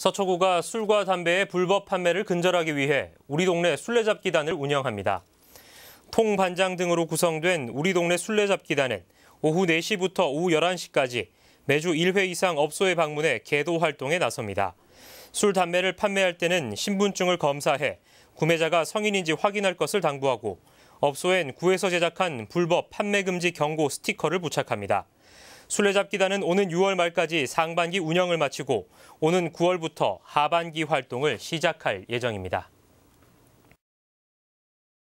서초구가 술과 담배의 불법 판매를 근절하기 위해 우리 동네 술래잡기단을 운영합니다. 통반장 등으로 구성된 우리 동네 술래잡기단은 오후 4시부터 오후 11시까지 매주 1회 이상 업소에 방문해 계도 활동에 나섭니다. 술, 담배를 판매할 때는 신분증을 검사해 구매자가 성인인지 확인할 것을 당부하고 업소엔 구해서 제작한 불법 판매 금지 경고 스티커를 부착합니다. 술래잡기단은 오는 6월 말까지 상반기 운영을 마치고 오는 9월부터 하반기 활동을 시작할 예정입니다.